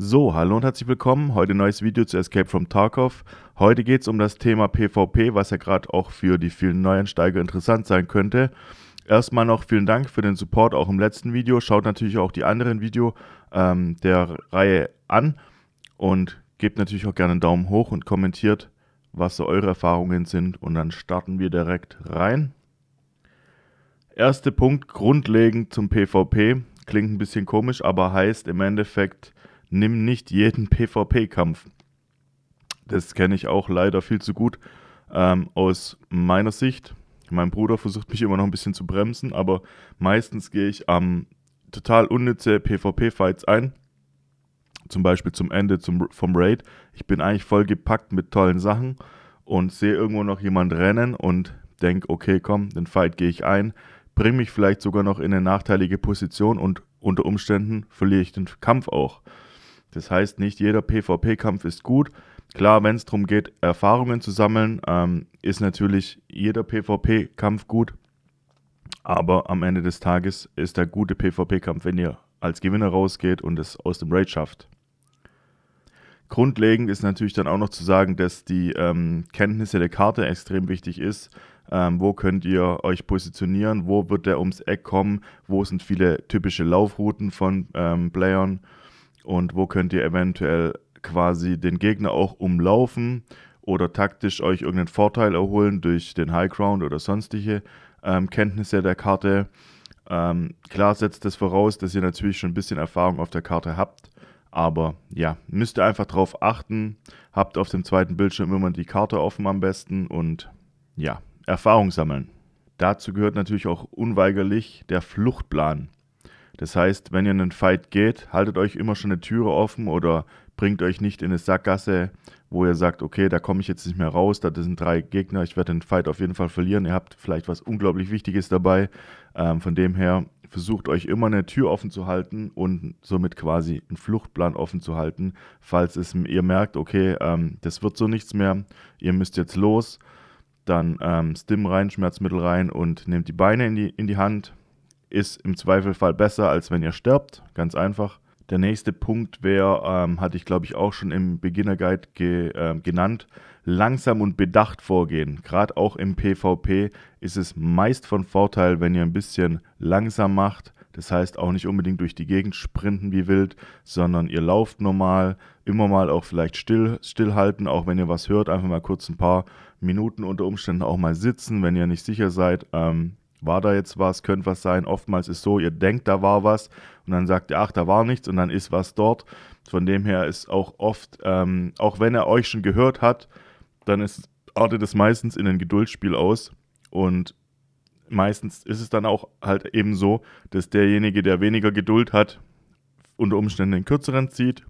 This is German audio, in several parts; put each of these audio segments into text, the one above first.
So, hallo und herzlich willkommen. Heute neues Video zu Escape from Tarkov. Heute geht es um das Thema PvP, was ja gerade auch für die vielen Neuansteiger interessant sein könnte. Erstmal noch vielen Dank für den Support auch im letzten Video. Schaut natürlich auch die anderen Videos ähm, der Reihe an und gebt natürlich auch gerne einen Daumen hoch und kommentiert, was so eure Erfahrungen sind. Und dann starten wir direkt rein. Erster Punkt, grundlegend zum PvP. Klingt ein bisschen komisch, aber heißt im Endeffekt nimm nicht jeden PvP-Kampf. Das kenne ich auch leider viel zu gut ähm, aus meiner Sicht. Mein Bruder versucht mich immer noch ein bisschen zu bremsen, aber meistens gehe ich am ähm, total unnütze PvP-Fights ein. Zum Beispiel zum Ende zum, vom Raid. Ich bin eigentlich voll gepackt mit tollen Sachen und sehe irgendwo noch jemand rennen und denke, okay, komm, den Fight gehe ich ein, bringe mich vielleicht sogar noch in eine nachteilige Position und unter Umständen verliere ich den Kampf auch. Das heißt, nicht jeder PvP-Kampf ist gut. Klar, wenn es darum geht, Erfahrungen zu sammeln, ähm, ist natürlich jeder PvP-Kampf gut. Aber am Ende des Tages ist der gute PvP-Kampf, wenn ihr als Gewinner rausgeht und es aus dem Raid schafft. Grundlegend ist natürlich dann auch noch zu sagen, dass die ähm, Kenntnisse der Karte extrem wichtig ist. Ähm, wo könnt ihr euch positionieren? Wo wird der ums Eck kommen? Wo sind viele typische Laufrouten von ähm, Playern? und wo könnt ihr eventuell quasi den Gegner auch umlaufen oder taktisch euch irgendeinen Vorteil erholen durch den High Ground oder sonstige ähm, Kenntnisse der Karte. Ähm, klar setzt das voraus, dass ihr natürlich schon ein bisschen Erfahrung auf der Karte habt, aber ja, müsst ihr einfach darauf achten. Habt auf dem zweiten Bildschirm immer die Karte offen am besten und ja, Erfahrung sammeln. Dazu gehört natürlich auch unweigerlich der Fluchtplan. Das heißt, wenn ihr in einen Fight geht, haltet euch immer schon eine Türe offen oder bringt euch nicht in eine Sackgasse, wo ihr sagt, okay, da komme ich jetzt nicht mehr raus, da sind drei Gegner, ich werde den Fight auf jeden Fall verlieren. Ihr habt vielleicht was unglaublich Wichtiges dabei. Ähm, von dem her versucht euch immer eine Tür offen zu halten und somit quasi einen Fluchtplan offen zu halten, falls es, ihr merkt, okay, ähm, das wird so nichts mehr, ihr müsst jetzt los, dann ähm, Stim rein, Schmerzmittel rein und nehmt die Beine in die, in die Hand, ist im Zweifelfall besser, als wenn ihr sterbt. Ganz einfach. Der nächste Punkt wäre, ähm, hatte ich glaube ich auch schon im Beginner Guide ge, äh, genannt, langsam und bedacht vorgehen. Gerade auch im PvP ist es meist von Vorteil, wenn ihr ein bisschen langsam macht. Das heißt auch nicht unbedingt durch die Gegend sprinten wie wild, sondern ihr lauft normal, immer mal auch vielleicht still, stillhalten, auch wenn ihr was hört, einfach mal kurz ein paar Minuten unter Umständen auch mal sitzen, wenn ihr nicht sicher seid. Ähm, war da jetzt was, könnte was sein. Oftmals ist so, ihr denkt, da war was und dann sagt ihr, ach, da war nichts und dann ist was dort. Von dem her ist auch oft, ähm, auch wenn er euch schon gehört hat, dann ist, artet es meistens in ein Geduldsspiel aus und meistens ist es dann auch halt eben so, dass derjenige, der weniger Geduld hat, unter Umständen den kürzeren zieht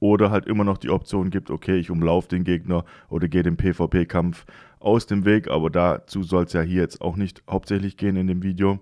oder halt immer noch die Option gibt, okay, ich umlaufe den Gegner oder gehe den PvP-Kampf aus dem Weg, aber dazu soll es ja hier jetzt auch nicht hauptsächlich gehen in dem Video.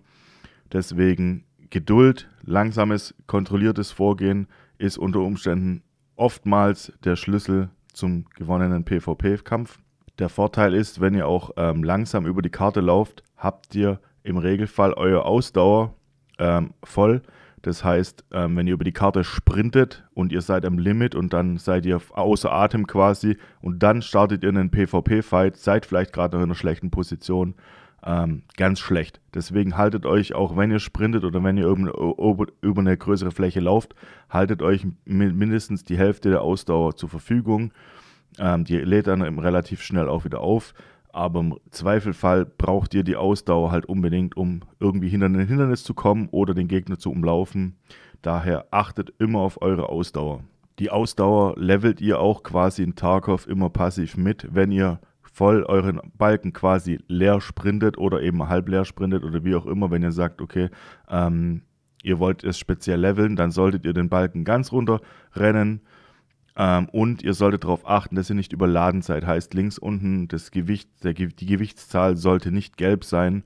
Deswegen Geduld, langsames, kontrolliertes Vorgehen ist unter Umständen oftmals der Schlüssel zum gewonnenen PvP-Kampf. Der Vorteil ist, wenn ihr auch ähm, langsam über die Karte lauft, habt ihr im Regelfall eure Ausdauer ähm, voll das heißt, ähm, wenn ihr über die Karte sprintet und ihr seid am Limit und dann seid ihr außer Atem quasi und dann startet ihr einen PvP-Fight, seid vielleicht gerade noch in einer schlechten Position. Ähm, ganz schlecht. Deswegen haltet euch, auch wenn ihr sprintet oder wenn ihr über, eine größere Fläche lauft, haltet euch mindestens die Hälfte der Ausdauer zur Verfügung. Ähm, die lädt dann relativ schnell auch wieder auf. Aber im Zweifelfall braucht ihr die Ausdauer halt unbedingt, um irgendwie hinter ein Hindernis zu kommen oder den Gegner zu umlaufen. Daher achtet immer auf eure Ausdauer. Die Ausdauer levelt ihr auch quasi in Tarkov immer passiv mit, wenn ihr voll euren Balken quasi leer sprintet oder eben halb leer sprintet oder wie auch immer, wenn ihr sagt, okay, ähm, ihr wollt es speziell leveln, dann solltet ihr den Balken ganz runter rennen ähm, und ihr solltet darauf achten, dass ihr nicht überladen seid. Heißt, links unten das Gewicht, der, die Gewichtszahl sollte nicht gelb sein.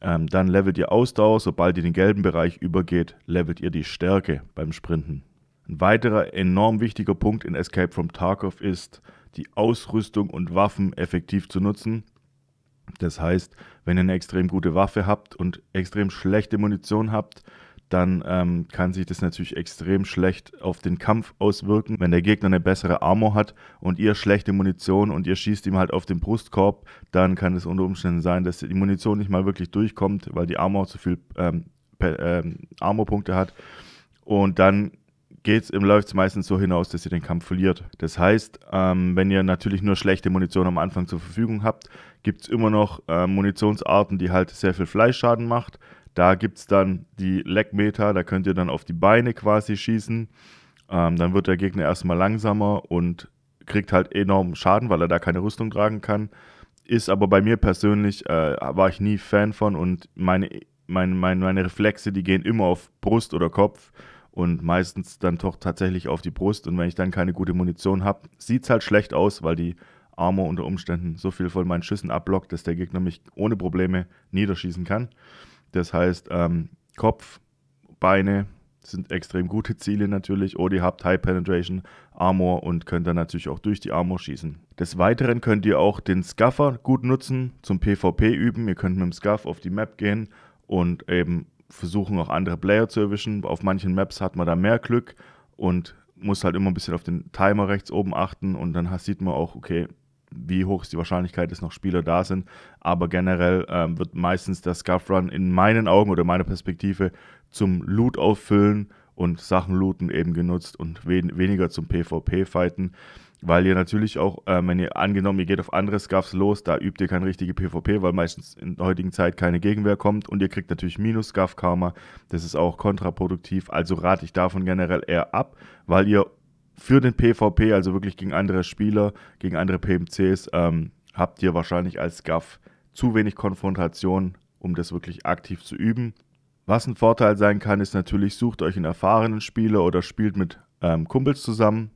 Ähm, dann levelt ihr Ausdauer. Sobald ihr den gelben Bereich übergeht, levelt ihr die Stärke beim Sprinten. Ein weiterer enorm wichtiger Punkt in Escape from Tarkov ist, die Ausrüstung und Waffen effektiv zu nutzen. Das heißt, wenn ihr eine extrem gute Waffe habt und extrem schlechte Munition habt, dann ähm, kann sich das natürlich extrem schlecht auf den Kampf auswirken. Wenn der Gegner eine bessere Armor hat und ihr schlechte Munition und ihr schießt ihm halt auf den Brustkorb, dann kann es unter Umständen sein, dass die Munition nicht mal wirklich durchkommt, weil die Armor zu viel ähm, ähm, Armorpunkte hat. Und dann geht's im läuft es meistens so hinaus, dass ihr den Kampf verliert. Das heißt, ähm, wenn ihr natürlich nur schlechte Munition am Anfang zur Verfügung habt, gibt es immer noch äh, Munitionsarten, die halt sehr viel Fleischschaden macht. Da gibt es dann die Leckmeter, da könnt ihr dann auf die Beine quasi schießen. Ähm, dann wird der Gegner erstmal langsamer und kriegt halt enormen Schaden, weil er da keine Rüstung tragen kann. Ist aber bei mir persönlich, äh, war ich nie Fan von und meine, meine, meine, meine Reflexe, die gehen immer auf Brust oder Kopf und meistens dann doch tatsächlich auf die Brust. Und wenn ich dann keine gute Munition habe, sieht es halt schlecht aus, weil die Armor unter Umständen so viel von meinen Schüssen abblockt, dass der Gegner mich ohne Probleme niederschießen kann. Das heißt, ähm, Kopf, Beine sind extrem gute Ziele natürlich. Oder ihr habt High Penetration, Armor und könnt dann natürlich auch durch die Armor schießen. Des Weiteren könnt ihr auch den Scuffer gut nutzen, zum PvP üben. Ihr könnt mit dem Scuff auf die Map gehen und eben versuchen auch andere Player zu erwischen. Auf manchen Maps hat man da mehr Glück und muss halt immer ein bisschen auf den Timer rechts oben achten und dann sieht man auch, okay, wie hoch ist die Wahrscheinlichkeit, dass noch Spieler da sind. Aber generell ähm, wird meistens der Scuff Run in meinen Augen oder meiner Perspektive zum Loot auffüllen und Sachen looten eben genutzt und wen weniger zum PvP-Fighten. Weil ihr natürlich auch, äh, wenn ihr angenommen, ihr geht auf andere Scuffs los, da übt ihr kein richtige PvP, weil meistens in der heutigen Zeit keine Gegenwehr kommt und ihr kriegt natürlich minus Scuff Karma. Das ist auch kontraproduktiv. Also rate ich davon generell eher ab, weil ihr für den PvP, also wirklich gegen andere Spieler, gegen andere PMCs, ähm, habt ihr wahrscheinlich als Gaff zu wenig Konfrontation, um das wirklich aktiv zu üben. Was ein Vorteil sein kann, ist natürlich, sucht euch einen erfahrenen Spieler oder spielt mit ähm, Kumpels zusammen,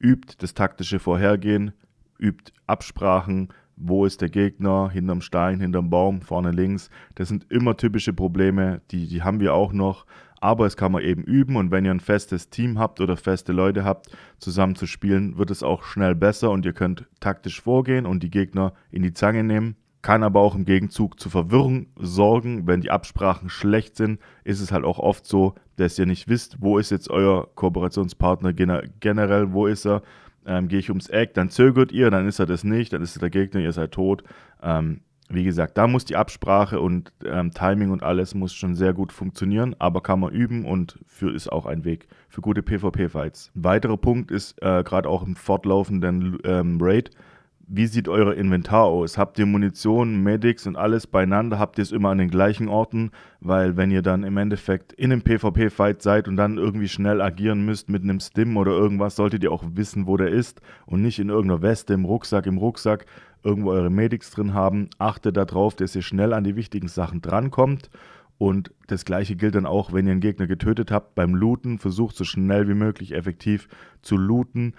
übt das taktische Vorhergehen, übt Absprachen, wo ist der Gegner, hinterm Stein, hinterm Baum, vorne links. Das sind immer typische Probleme, die, die haben wir auch noch aber es kann man eben üben und wenn ihr ein festes Team habt oder feste Leute habt, zusammen zu spielen, wird es auch schnell besser und ihr könnt taktisch vorgehen und die Gegner in die Zange nehmen. Kann aber auch im Gegenzug zu Verwirrung sorgen. Wenn die Absprachen schlecht sind, ist es halt auch oft so, dass ihr nicht wisst, wo ist jetzt euer Kooperationspartner generell, wo ist er, ähm, gehe ich ums Eck, dann zögert ihr, dann ist er das nicht, dann ist er der Gegner, ihr seid tot. Ähm, wie gesagt, da muss die Absprache und ähm, Timing und alles muss schon sehr gut funktionieren, aber kann man üben und für, ist auch ein Weg für gute PvP-Fights. weiterer Punkt ist äh, gerade auch im fortlaufenden ähm, Raid wie sieht euer Inventar aus? Habt ihr Munition, Medics und alles beieinander? Habt ihr es immer an den gleichen Orten? Weil wenn ihr dann im Endeffekt in einem PvP-Fight seid und dann irgendwie schnell agieren müsst mit einem Stim oder irgendwas, solltet ihr auch wissen, wo der ist und nicht in irgendeiner Weste, im Rucksack, im Rucksack irgendwo eure Medics drin haben. Achtet darauf, dass ihr schnell an die wichtigen Sachen drankommt. Und das gleiche gilt dann auch, wenn ihr einen Gegner getötet habt, beim Looten. Versucht so schnell wie möglich effektiv zu looten,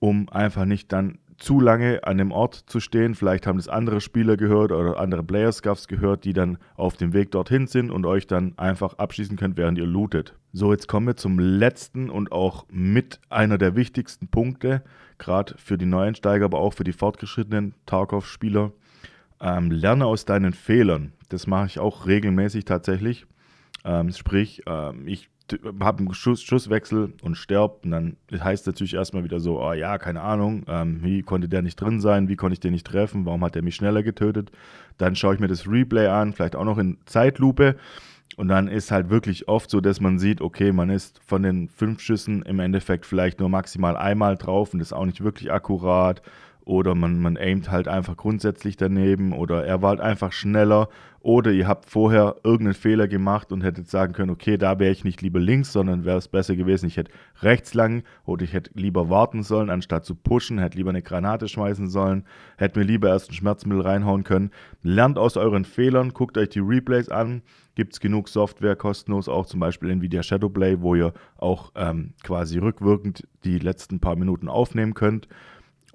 um einfach nicht dann zu lange an dem Ort zu stehen. Vielleicht haben das andere Spieler gehört oder andere Player Scuffs gehört, die dann auf dem Weg dorthin sind und euch dann einfach abschießen könnt, während ihr lootet. So, jetzt kommen wir zum letzten und auch mit einer der wichtigsten Punkte, gerade für die Neuensteiger, aber auch für die fortgeschrittenen Tarkov-Spieler. Ähm, lerne aus deinen Fehlern. Das mache ich auch regelmäßig tatsächlich. Ähm, sprich, ähm, ich habe einen Schuss, Schusswechsel und sterbe. Und dann heißt natürlich erstmal wieder so, oh ja, keine Ahnung, ähm, wie konnte der nicht drin sein, wie konnte ich den nicht treffen, warum hat er mich schneller getötet. Dann schaue ich mir das Replay an, vielleicht auch noch in Zeitlupe. Und dann ist halt wirklich oft so, dass man sieht, okay, man ist von den fünf Schüssen im Endeffekt vielleicht nur maximal einmal drauf und ist auch nicht wirklich akkurat oder man, man aimt halt einfach grundsätzlich daneben oder er war halt einfach schneller oder ihr habt vorher irgendeinen Fehler gemacht und hättet sagen können, okay, da wäre ich nicht lieber links, sondern wäre es besser gewesen, ich hätte rechts lang oder ich hätte lieber warten sollen, anstatt zu pushen, hätte lieber eine Granate schmeißen sollen, hätte mir lieber erst ein Schmerzmittel reinhauen können. Lernt aus euren Fehlern, guckt euch die Replays an, gibt es genug Software kostenlos, auch zum Beispiel Nvidia Shadowplay, wo ihr auch ähm, quasi rückwirkend die letzten paar Minuten aufnehmen könnt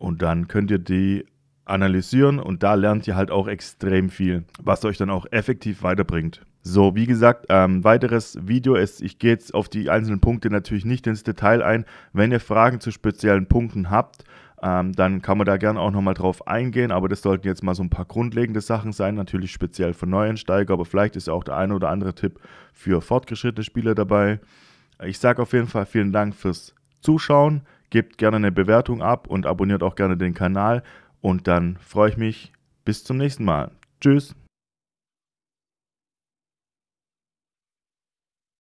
und dann könnt ihr die analysieren und da lernt ihr halt auch extrem viel, was euch dann auch effektiv weiterbringt. So, wie gesagt, ähm, weiteres Video ist, ich gehe jetzt auf die einzelnen Punkte natürlich nicht ins Detail ein. Wenn ihr Fragen zu speziellen Punkten habt, ähm, dann kann man da gerne auch nochmal drauf eingehen, aber das sollten jetzt mal so ein paar grundlegende Sachen sein, natürlich speziell für Neuensteiger, aber vielleicht ist auch der eine oder andere Tipp für fortgeschrittene Spieler dabei. Ich sage auf jeden Fall vielen Dank fürs Zuschauen. Gebt gerne eine Bewertung ab und abonniert auch gerne den Kanal. Und dann freue ich mich. Bis zum nächsten Mal. Tschüss.